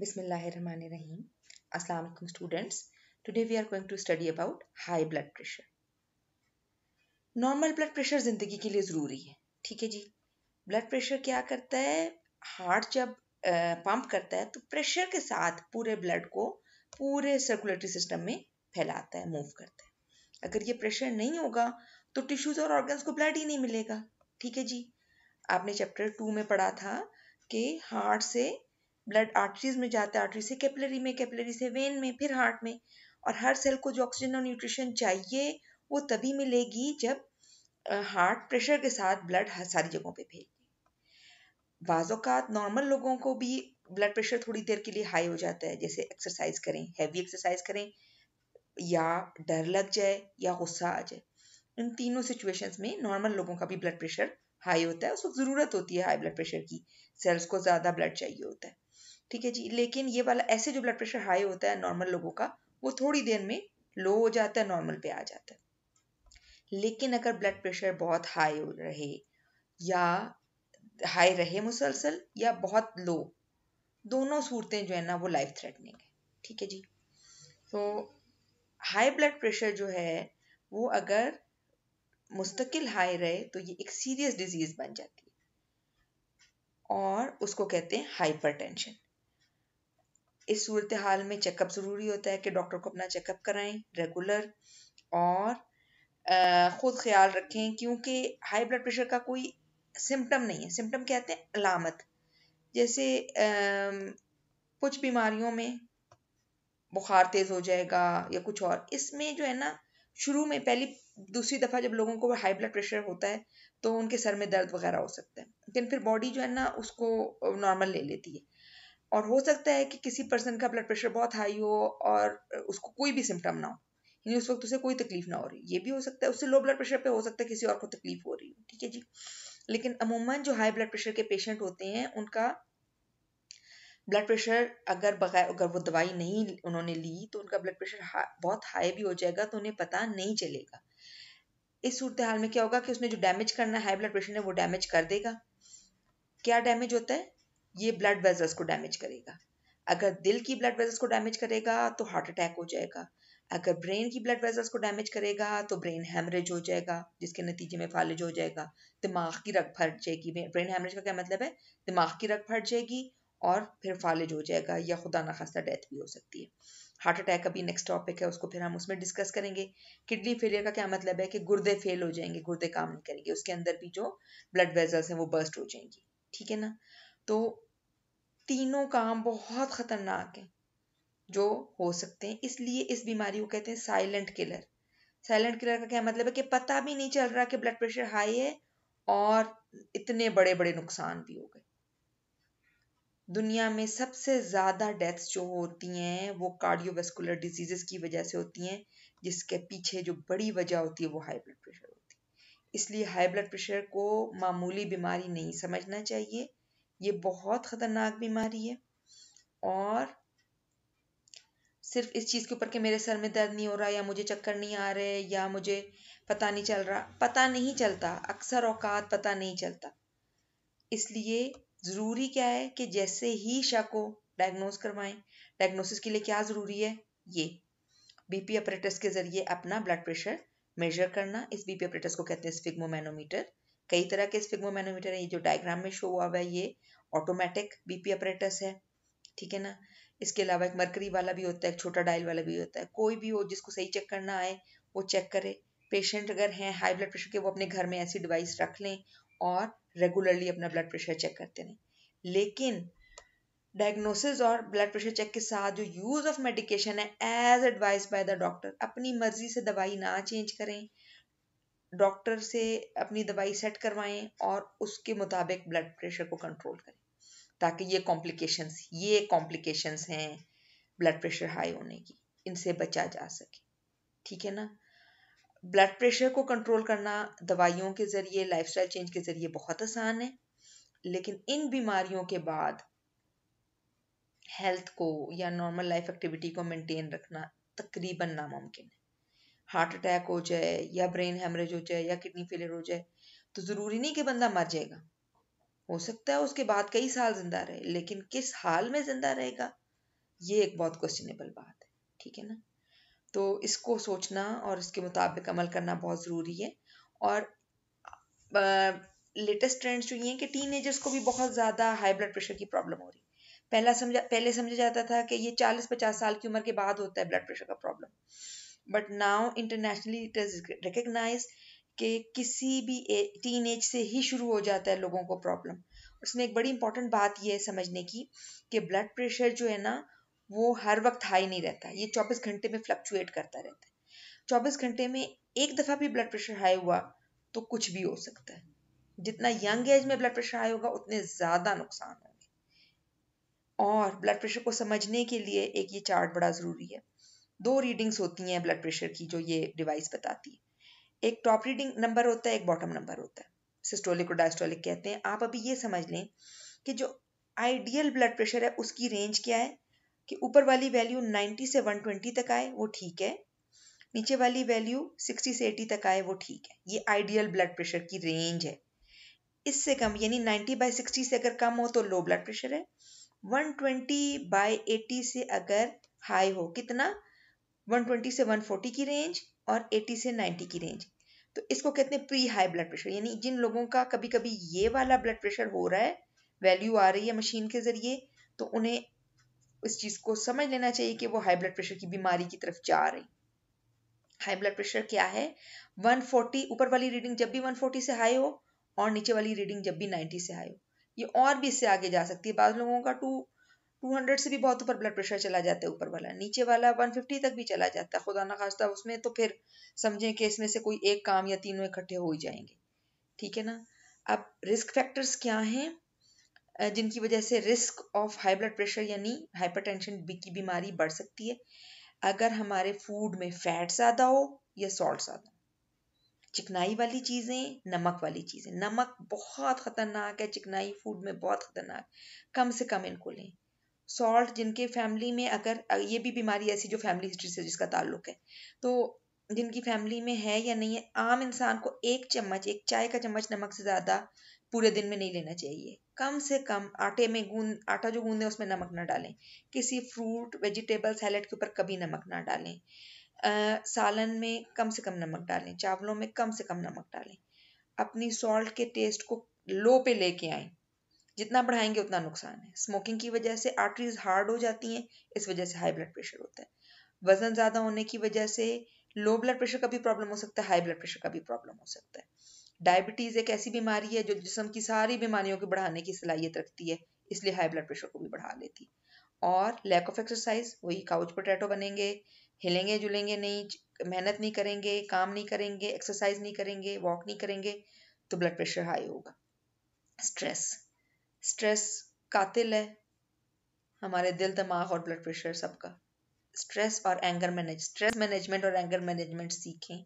बिस्मिल्लाहिर्रहमानिर्रहीम अस्सलाम वालेकुम students today we are going to study about high blood pressure normal blood pressure जिंदगी के लिए ज़रूरी है ठीक है जी ब्लड प्रेशर क्या करता है हार्ट जब पंप करता है तो प्रेशर के साथ पूरे ब्लड को पूरे सर्कुलेटरी सिस्टम में फैलाता है मूव करता है अगर ये प्रेशर नहीं होगा तो टिश्यूज़ और ऑर्गन्स को ब्लड ही नहीं मिलेगा ठीक है जी आपने चैप्टर टू में पढ़ा था कि हार्ट से ब्लड आर्टरीज में जाता है आर्टरी से कैपिलरी में कैपिलरी से वेन में फिर हार्ट में और हर सेल को जो ऑक्सीजन और न्यूट्रिशन चाहिए वो तभी मिलेगी जब हार्ट प्रेशर के साथ ब्लड हर सारी जगहों पे फैल बाज़ात नॉर्मल लोगों को भी ब्लड प्रेशर थोड़ी देर के लिए हाई हो जाता है जैसे एक्सरसाइज करें हैवी एक्सरसाइज करें या डर लग जाए या गुस्सा आ जाए इन तीनों सिचुएशंस में नॉर्मल लोगों का भी ब्लड प्रेशर हाई होता है उस वक्त ज़रूरत होती है हाई ब्लड प्रेशर की सेल्स को ज़्यादा ब्लड चाहिए होता है ठीक है जी लेकिन ये वाला ऐसे जो ब्लड प्रेशर हाई होता है नॉर्मल लोगों का वो थोड़ी देर में लो हो जाता है नॉर्मल पे आ जाता है लेकिन अगर ब्लड प्रेशर बहुत हाई रहे या हाई रहे मुसलसल या बहुत लो दोनों सूरतें जो है ना वो लाइफ थ्रेटनिंग है ठीक है जी तो हाई ब्लड प्रेशर जो है वो अगर मुस्तकिल हाई रहे तो ये एक सीरियस डिजीज बन जाती है और उसको कहते हैं हाइपरटेंशन इस सूरत हाल में चेकअप ज़रूरी होता है कि डॉक्टर को अपना चेकअप कराएं रेगुलर और ख़ुद ख्याल रखें क्योंकि हाई ब्लड प्रेशर का कोई सिम्टम नहीं है सिम्टम कहते हैं अलामत जैसे कुछ बीमारियों में बुखार तेज़ हो जाएगा या कुछ और इसमें जो है ना शुरू में पहली दूसरी दफ़ा जब लोगों को हाई ब्लड प्रेशर होता है तो उनके सर में दर्द वगैरह हो सकता है लेकिन फिर बॉडी जो है ना उसको नॉर्मल ले लेती है और हो सकता है कि किसी पर्सन का ब्लड प्रेशर बहुत हाई हो और उसको कोई भी सिम्टम ना हो यानी उस वक्त उसे कोई तकलीफ ना हो रही ये भी हो सकता है उससे लो ब्लड प्रेशर पे हो सकता है किसी और को तकलीफ हो रही हो ठीक है जी लेकिन अमूमन जो हाई ब्लड प्रेशर के पेशेंट होते हैं उनका ब्लड प्रेशर अगर बगैर अगर वो दवाई नहीं उन्होंने ली तो उनका ब्लड प्रेशर हा, बहुत हाई भी हो जाएगा तो उन्हें पता नहीं चलेगा इस सूरत हाल में क्या होगा कि उसने जो डैमेज करना है हाई ब्लड प्रेशर ने वो डैमेज कर देगा क्या डैमेज होता है ये ब्लड वेजल्स को डैमेज करेगा अगर दिल की ब्लड वेजल्स को डैमेज करेगा तो हार्ट अटैक हो जाएगा अगर ब्रेन की ब्लड वेजल्स को डैमेज करेगा तो ब्रेन हेमरेज हो जाएगा जिसके नतीजे में फालिज हो जाएगा दिमाग की रग फट जाएगी ब्रेन हेमरेज का क्या मतलब है दिमाग की रग फट जाएगी और फिर फालिज हो जाएगा या खुदा ना खास्ता डेथ भी हो सकती है हार्ट अटैक अभी नेक्स्ट टॉपिक है उसको फिर हम उसमें डिस्कस करेंगे किडनी फेलियर का क्या मतलब है कि गुर्दे फेल हो जाएंगे गुर्दे काम नहीं करेंगे उसके अंदर भी जो ब्लड वेजल्स हैं वो बर्स्ट हो जाएंगी ठीक है ना तो तीनों काम बहुत ख़तरनाक हैं जो हो सकते हैं इसलिए इस बीमारी को कहते हैं साइलेंट किलर साइलेंट किलर का क्या मतलब है कि पता भी नहीं चल रहा कि ब्लड प्रेशर हाई है और इतने बड़े बड़े नुकसान भी हो गए दुनिया में सबसे ज़्यादा डेथ्स जो होती हैं वो कार्डियोवेस्कुलर डिजीज़ की वजह से होती हैं जिसके पीछे जो बड़ी वजह होती है वो हाई ब्लड प्रेशर होती है इसलिए हाई ब्लड प्रेशर को मामूली बीमारी नहीं समझना चाहिए ये बहुत ख़तरनाक बीमारी है और सिर्फ इस चीज़ के ऊपर कि मेरे सर में दर्द नहीं हो रहा या मुझे चक्कर नहीं आ रहे या मुझे पता नहीं चल रहा पता नहीं चलता अक्सर औकात पता नहीं चलता इसलिए ज़रूरी क्या है कि जैसे ही शक हो डायग्नोज करवाएं डायग्नोसिस के लिए क्या ज़रूरी है ये बीपी अपरेटस के ज़रिए अपना ब्लड प्रेशर मेजर करना इस बीपी अपरेटस को कहते हैं स्फिग्मोमैनोमीटर कई तरह के स्फिग्मोमैनोमीटर मैनोमीटर हैं ये जो डायग्राम में शो हुआ हुआ है ये ऑटोमेटिक बीपी अपरेटस है ठीक है ना इसके अलावा एक मरकरी वाला भी होता है एक छोटा डायल वाला भी होता है कोई भी हो जिसको सही चेक करना आए वो चेक करे पेशेंट अगर हैं हाई ब्लड प्रेशर के वो अपने घर में ऐसी डिवाइस रख लें और रेगुलरली अपना ब्लड प्रेशर चेक करते रहें लेकिन डायग्नोसिस और ब्लड प्रेशर चेक के साथ जो यूज़ ऑफ मेडिकेशन है as advise by the doctor अपनी मर्जी से दवाई ना चेंज करें डॉक्टर से अपनी दवाई सेट करवाएं और उसके मुताबिक ब्लड प्रेशर को कंट्रोल करें ताकि ये कॉम्प्लिकेशंस ये कॉम्प्लिकेशंस हैं ब्लड प्रेशर हाई होने की इनसे बचा जा सके ठीक है ना ब्लड प्रेशर को कंट्रोल करना दवाइयों के ज़रिए लाइफस्टाइल चेंज के ज़रिए बहुत आसान है लेकिन इन बीमारियों के बाद हेल्थ को या नॉर्मल लाइफ एक्टिविटी को मेंटेन रखना तकरीबन नामुमकिन है हार्ट अटैक हो जाए या ब्रेन हेमरेज हो जाए या किडनी फेलियर हो जाए तो ज़रूरी नहीं कि बंदा मर जाएगा हो सकता है उसके बाद कई साल जिंदा रहे लेकिन किस हाल में जिंदा रहेगा ये एक बहुत क्वेश्चनेबल बात है ठीक है ना तो इसको सोचना और इसके मुताबिक अमल करना बहुत ज़रूरी है और लेटेस्ट ट्रेंड्स जो ये हैं कि एजर्स को भी बहुत ज़्यादा हाई ब्लड प्रेशर की प्रॉब्लम हो रही है पहला समझा पहले समझा जाता था कि ये चालीस पचास साल की उम्र के बाद होता है ब्लड प्रेशर का problem but now internationally it is recognise के किसी भी टीन एज से ही शुरू हो जाता है लोगों को प्रॉब्लम उसमें एक बड़ी इंपॉर्टेंट बात यह है समझने की कि ब्लड प्रेशर जो है ना वो हर वक्त हाई नहीं रहता ये 24 घंटे में फ्लक्चुएट करता रहता है 24 घंटे में एक दफ़ा भी ब्लड प्रेशर हाई हुआ तो कुछ भी हो सकता है जितना यंग एज में ब्लड प्रेशर हाई होगा उतने ज़्यादा नुकसान होंगे और ब्लड प्रेशर को समझने के लिए एक ये चार्ट बड़ा ज़रूरी है दो रीडिंग्स होती हैं ब्लड प्रेशर की जो ये डिवाइस बताती है एक टॉप रीडिंग नंबर होता है एक बॉटम नंबर होता है सिस्टोलिक और डायस्टोलिक कहते हैं आप अभी ये समझ लें कि जो आइडियल ब्लड प्रेशर है उसकी रेंज क्या है कि ऊपर वाली वैल्यू 90 से 120 तक आए वो ठीक है नीचे वाली वैल्यू 60 से 80 तक आए वो ठीक है ये आइडियल ब्लड प्रेशर की रेंज है इससे कम यानी 90 बाई 60 से अगर कम हो तो लो ब्लड प्रेशर है 120 बाई 80 से अगर हाई हो कितना 120 से 140 की रेंज और 80 से 90 की रेंज तो इसको कहते हैं प्री हाई ब्लड प्रेशर यानी जिन लोगों का कभी कभी ये वाला ब्लड प्रेशर हो रहा है वैल्यू आ रही है मशीन के ज़रिए तो उन्हें इस चीज़ को समझ लेना चाहिए कि वो हाई ब्लड प्रेशर की बीमारी की तरफ जा रही हाई ब्लड प्रेशर क्या है 140 ऊपर वाली रीडिंग जब भी 140 से हाई हो और नीचे वाली रीडिंग जब भी 90 से हाई हो ये और भी इससे आगे जा सकती है बाद लोगों का टू 200 से भी बहुत ऊपर ब्लड प्रेशर चला जाता है ऊपर वाला नीचे वाला 150 तक भी चला जाता है खुदा ना खास्ता उसमें तो फिर समझें कि इसमें से कोई एक काम या तीनों इकट्ठे हो ही जाएंगे ठीक है ना अब रिस्क फैक्टर्स क्या हैं जिनकी वजह से risk of high blood pressure यानी टेंशन की बीमारी बढ़ सकती है अगर हमारे फूड में फैट ज़्यादा हो या सॉल्ट ज़्यादा चिकनाई वाली चीज़ें नमक वाली चीज़ें नमक बहुत ख़तरनाक है चिकनाई फूड में बहुत ख़तरनाक कम से कम इनको लें सॉल्ट जिनके फैमिली में अगर ये भी बीमारी ऐसी जो फैमिली हिस्ट्री से जिसका ताल्लुक है तो जिनकी फैमिली में है या नहीं है आम इंसान को एक चम्मच एक चाय का चम्मच नमक से ज़्यादा पूरे दिन में नहीं लेना चाहिए कम से कम आटे में गूंद आटा जो गूंदे उसमें नमक ना डालें किसी फ्रूट वेजिटेबल सैलड के ऊपर कभी नमक ना डालें आ, सालन में कम से कम नमक डालें चावलों में कम से कम नमक डालें अपनी सॉल्ट के टेस्ट को लो पे लेके आए जितना बढ़ाएंगे उतना नुकसान है स्मोकिंग की वजह से आर्टरीज हार्ड हो जाती हैं इस वजह से हाई ब्लड प्रेशर होता है वजन ज़्यादा होने की वजह से लो ब्लड प्रेशर का भी प्रॉब्लम हो सकता है हाई ब्लड प्रेशर का भी प्रॉब्लम हो सकता है डायबिटीज़ एक ऐसी बीमारी है जो जिसम की सारी बीमारियों को बढ़ाने की सलाहियत रखती है इसलिए हाई ब्लड प्रेशर को भी बढ़ा लेती और लैक ऑफ एक्सरसाइज वही काउच पोटैटो बनेंगे हिलेंगे जुलेंगे नहीं मेहनत नहीं करेंगे काम नहीं करेंगे एक्सरसाइज नहीं करेंगे वॉक नहीं करेंगे तो ब्लड प्रेशर हाई होगा स्ट्रेस स्ट्रेस कातिल है हमारे दिल दिमाग और ब्लड प्रेशर सबका स्ट्रेस और एंगर मैनेज स्ट्रेस मैनेजमेंट और एंगर मैनेजमेंट सीखें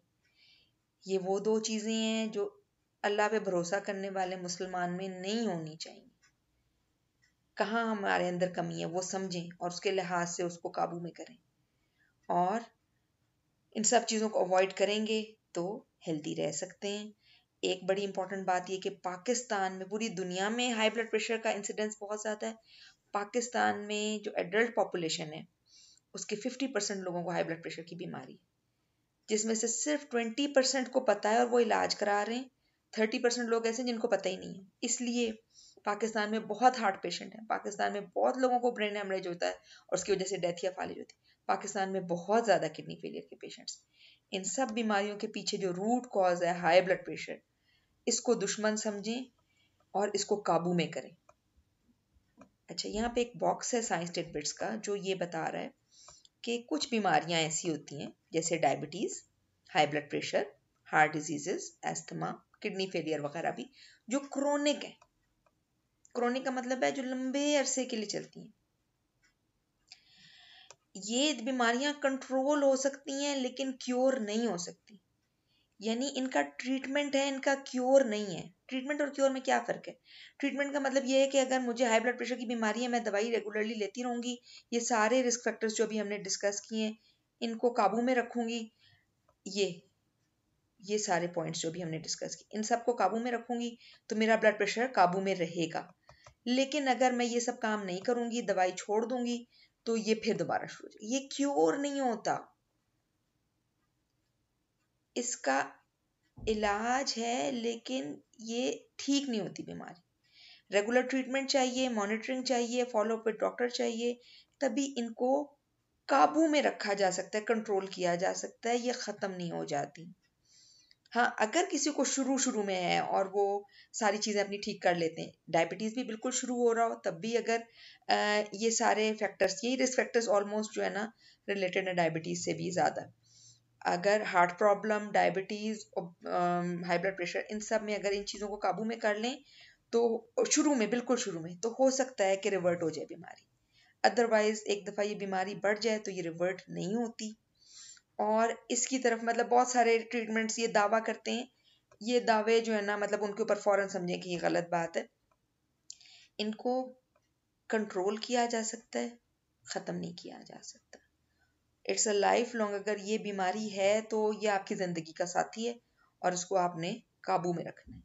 ये वो दो चीज़ें हैं जो अल्लाह पे भरोसा करने वाले मुसलमान में नहीं होनी चाहिए कहाँ हमारे अंदर कमी है वो समझें और उसके लिहाज से उसको काबू में करें और इन सब चीज़ों को अवॉइड करेंगे तो हेल्दी रह सकते हैं एक बड़ी इंपॉर्टेंट बात यह कि पाकिस्तान में पूरी दुनिया में हाई ब्लड प्रेशर का इंसिडेंस बहुत ज़्यादा है पाकिस्तान में जो एडल्ट पॉपुलेशन है उसके 50 परसेंट लोगों को हाई ब्लड प्रेशर की बीमारी जिसमें से सिर्फ 20 परसेंट को पता है और वो इलाज करा रहे हैं 30 परसेंट लोग ऐसे हैं जिनको पता ही नहीं है इसलिए पाकिस्तान में बहुत हार्ट पेशेंट है पाकिस्तान में बहुत लोगों को ब्रेन हेमरेज होता है और उसकी वजह से डेथ या फालिज होती है पाकिस्तान में बहुत ज़्यादा किडनी फेलियर के पेशेंट्स इन सब बीमारियों के पीछे जो रूट कॉज है हाई ब्लड प्रेशर इसको दुश्मन समझें और इसको काबू में करें अच्छा यहाँ पे एक बॉक्स है साइंस टेडबिट्स का जो ये बता रहा है कि कुछ बीमारियाँ ऐसी होती हैं जैसे diabetes high blood pressure heart diseases asthma kidney failure वगैरह भी जो क्रोनिक है क्रोनिक का मतलब है जो लंबे अरसे के लिए चलती हैं ये बीमारियाँ कंट्रोल हो सकती हैं लेकिन क्योर नहीं हो सकती यानी इनका ट्रीटमेंट है इनका क्योर नहीं है ट्रीटमेंट और क्योर में क्या फ़र्क है ट्रीटमेंट का मतलब ये है कि अगर मुझे हाई ब्लड प्रेशर की बीमारी है मैं दवाई रेगुलरली लेती रहूँगी ये सारे रिस्क फैक्टर्स जो भी हमने डिस्कस किए हैं इनको काबू में रखूँगी ये ये सारे पॉइंट्स जो भी हमने डिस्कस किए इन सबको काबू में रखूँगी तो मेरा ब्लड प्रेशर काबू में रहेगा लेकिन अगर मैं ये सब काम नहीं करूँगी दवाई छोड़ दूँगी तो ये फिर दोबारा शुरू हो जाएगी ये क्योर नहीं होता इसका इलाज है लेकिन ये ठीक नहीं होती बीमारी रेगुलर ट्रीटमेंट चाहिए मॉनिटरिंग चाहिए फॉलोअप विद डॉक्टर चाहिए तभी इनको काबू में रखा जा सकता है कंट्रोल किया जा सकता है ये ख़त्म नहीं हो जाती हाँ अगर किसी को शुरू शुरू में है और वो सारी चीज़ें अपनी ठीक कर लेते हैं डायबिटीज़ भी बिल्कुल शुरू हो रहा हो तब भी अगर आ, ये सारे फैक्टर्स यही रिस्क फैक्टर्स ऑलमोस्ट जो है ना रिलेटेड है डायबिटीज़ से भी ज़्यादा अगर heart problem diabetes high blood pressure इन सब में अगर इन चीज़ों को काबू में कर लें तो शुरू में बिल्कुल शुरू में तो हो सकता है कि रिवर्ट हो जाए बीमारी अदरवाइज़ एक दफ़ा ये बीमारी बढ़ जाए तो ये रिवर्ट नहीं होती और इसकी तरफ मतलब बहुत सारे ट्रीटमेंट्स ये दावा करते हैं ये दावे जो है ना मतलब उनके ऊपर फ़ौरन समझें कि ये गलत बात है इनको कंट्रोल किया जा सकता है ख़त्म नहीं किया जा सकता इट्स अ लाइफ लॉन्ग अगर ये बीमारी है तो ये आपकी ज़िंदगी का साथी है और इसको आपने काबू में रखना है